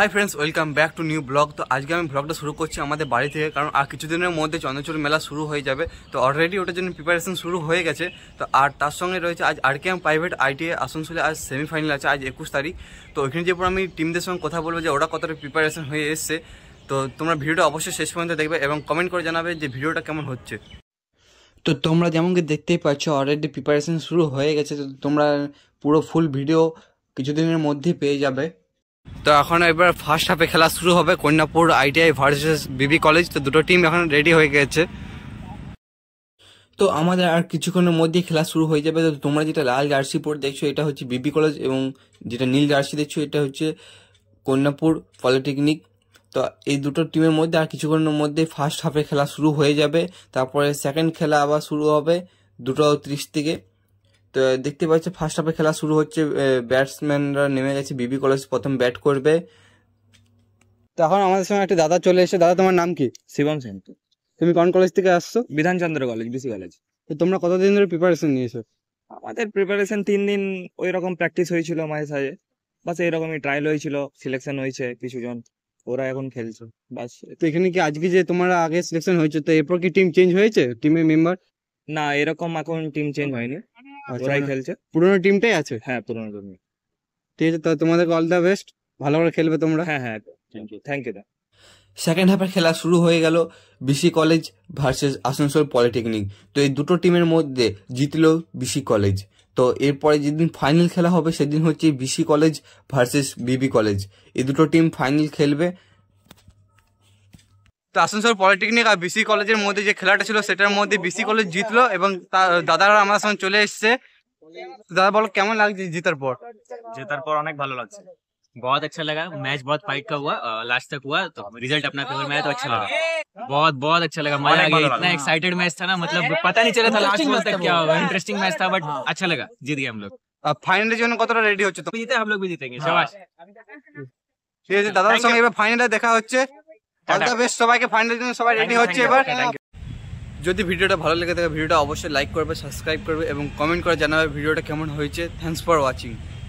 High friends welcome back to new blog তো আজকে আমি ব্লগটা শুরু করছি আমাদের বাড়ি থেকে কারণ আর কিছুদিনের মধ্যে চন্দ্রচুর মেলা শুরু হয়ে যাবে তো অলরেডি ওটার জন্য প্রিপারেশন শুরু হয়ে গেছে তো আর তার সঙ্গে রয়েছে আজ আর কে প্রাইভেট আইটিআই আসানসোলে আজ সেমিফাইনাল আছে আজ একুশ তারিখ তো ওইখানে যে পর আমি টিমদের সঙ্গে কথা বলবো যে ওরা কতটা প্রিপারেশন হয়ে এসছে তো তোমরা ভিডিওটা অবশ্যই শেষ পর্যন্ত দেখবে এবং কমেন্ট করে জানাবে যে ভিডিওটা কেমন হচ্ছে তো তোমরা যেমন কি দেখতেই পাচ্ছ অলরেডি প্রিপারেশন শুরু হয়ে গেছে তো তোমরা পুরো ফুল ভিডিও কিছুদিনের মধ্যেই পেয়ে যাবে তো এখন এবার ফার্স্ট হাফে খেলা শুরু হবে Kanyapur ITI versus BB college তো দুটো টিম এখন রেডি হয়ে গেছে তো আমাদের আর কিছুক্ষণের মধ্যেই খেলা শুরু হয়ে যাবে তো তোমরা যেটা লাল জার্সি পরে দেখছো এটা হচ্ছে বিবি কলেজ এবং যেটা নীল জার্সি দেখছো এটা হচ্ছে কন্যাপুর পলিটেকনিক তো এই দুটো টিমের মধ্যে আর কিছুক্ষণের মধ্যে ফার্স্ট হাফে খেলা শুরু হয়ে যাবে তারপরে সেকেন্ড খেলা আবার শুরু হবে দুটো তিরিশ থেকে তো দেখতে পাচ্ছি ফার্স্ট হাফে খেলা শুরু হচ্ছে ব্যাটসম্যানরা নেমে গেছে বিবি কলেজ প্রথম ব্যাট করবে তখন আমাদের সঙ্গে একটা দাদা চলে এসে দাদা তোমার নাম কি শিবম সেন তুমি কোন কলেজ থেকে আসছো বিধানচন্দ্র কলেজ বিসি কলেজ তো তোমরা কতদিন ধরে প্রিপারেশন নিয়েছো আমাদের প্রিপারেশন তিন দিন ওই রকম প্র্যাকটিস হয়েছিল মাঝে সাঝে বাস এইরকমই ট্রায়াল হয়েছিল সিলেকশন হয়েছে কিছুজন ওরা এখন খেলছে বাস তো এখানে কি আজকে যে তোমরা আগে সিলেকশন হয়েছে তো এরপর কি টিম চেঞ্জ হয়েছে টিমের মেম্বার না এরকম এখন টিম চেঞ্জ হয়নি ওরাই আচ্ছা, মানে খেলছে পুরোনো টিমটাই আছে হ্যাঁ পুরোনো টিম ঠিক আছে তো তোমাদেরকে অল দ্য বেস্ট ভালো করে খেলবে তোমরা হ্যাঁ হ্যাঁ thank you thank you second হাফের খেলা শুরু হয়ে গেল BC college versus Asansol polytechnic তো এই দুটো টিমের মধ্যে জিতল বিসি কলেজ তো এরপরে যেদিন ফাইনাল খেলা হবে সেদিন হচ্ছে BC college versus BB college এই দুটো টিম ফাইনাল খেলবে তো আসানসোল পলিটেকনিক আর বিসি কলেজের মধ্যে যে খেলাটা ছিল সেটার মধ্যে বিসি কলেজ জিতলো এবং দাদারা আমার সঙ্গে চলে এসছে दादा बोलो कैमन लग जीतर पर जीतर पर अनेक ভালো লাগছে बहुत अच्छा लगा मैच बहुत फाइट का हुआ लास्ट तक हुआ तो रिजल्ट अपना फेवर में तो अच्छा लगा बहुत बहुत अच्छा लगा मजा आ गया इतना एक्साइटेड मैच था ना मतलब पता नहीं चला था लास्ट में तक क्या होगा इंटरेस्टिंग मैच था बट हाँ। अच्छा लगा जीत गए हम लोग ফাইনালের জন্য কতটা রেডি হচ্ছে তো জিতে हम लोग भी जीतेंगे शाबाश ঠিক আছে দাদার সঙ্গে এবার ফাইনালে দেখা হচ্ছে অল সবাইকে ফাইনাল সবাই রেডি হচ্ছে এবার যদি ভিডিওটা ভালো লেগে থাকে ভিডিওটা অবশ্যই লাইক করবে সাবস্ক্রাইব করবে এবং কমেন্ট করে জানাবে ভিডিওটা কেমন হয়েছে থ্যাংকস ফর ওয়াচিং